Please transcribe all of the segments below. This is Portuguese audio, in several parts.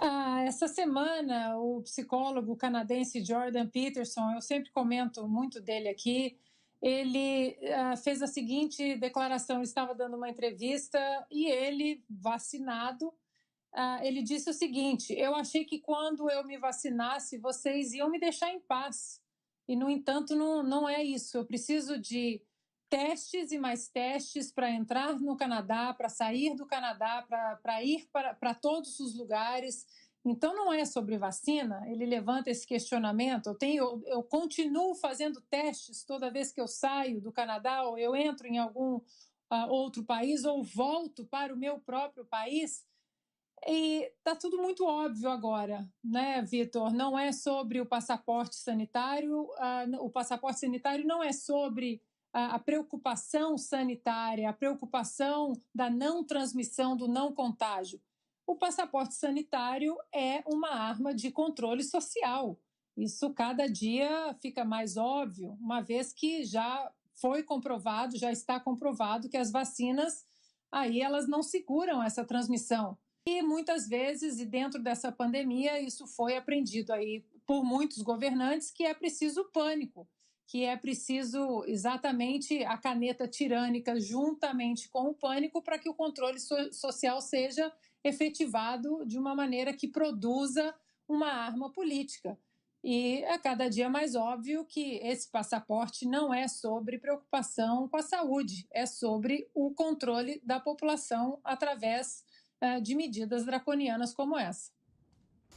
Ah, essa semana, o psicólogo canadense Jordan Peterson, eu sempre comento muito dele aqui, ele ah, fez a seguinte declaração: ele estava dando uma entrevista e ele, vacinado, ah, ele disse o seguinte: Eu achei que quando eu me vacinasse, vocês iam me deixar em paz. E, no entanto, não, não é isso. Eu preciso de testes e mais testes para entrar no Canadá, para sair do Canadá, para ir para todos os lugares. Então não é sobre vacina, ele levanta esse questionamento. Eu, tenho, eu, eu continuo fazendo testes toda vez que eu saio do Canadá ou eu entro em algum uh, outro país ou volto para o meu próprio país. E está tudo muito óbvio agora, né, Vitor? Não é sobre o passaporte sanitário, uh, o passaporte sanitário não é sobre a, preocupação sanitária, a preocupação da não transmissão, do não contágio. O passaporte sanitário é uma arma de controle social. Isso cada dia fica mais óbvio, uma vez que já foi comprovado, já está comprovado que as vacinas aí elas não seguram essa transmissão. E muitas vezes, e dentro dessa pandemia, isso foi aprendido aí por muitos governantes que é preciso pânico que é preciso exatamente a caneta tirânica juntamente com o pânico para que o controle so social seja efetivado de uma maneira que produza uma arma política. E é cada dia mais óbvio que esse passaporte não é sobre preocupação com a saúde, é sobre o controle da população através uh, de medidas draconianas como essa.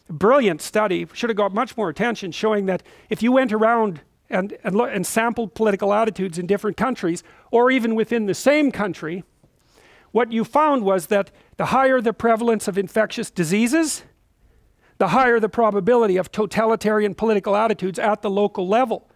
Brilliant study should have got much more attention showing that if you went around and, and, and sampled political attitudes in different countries, or even within the same country, what you found was that the higher the prevalence of infectious diseases, the higher the probability of totalitarian political attitudes at the local level.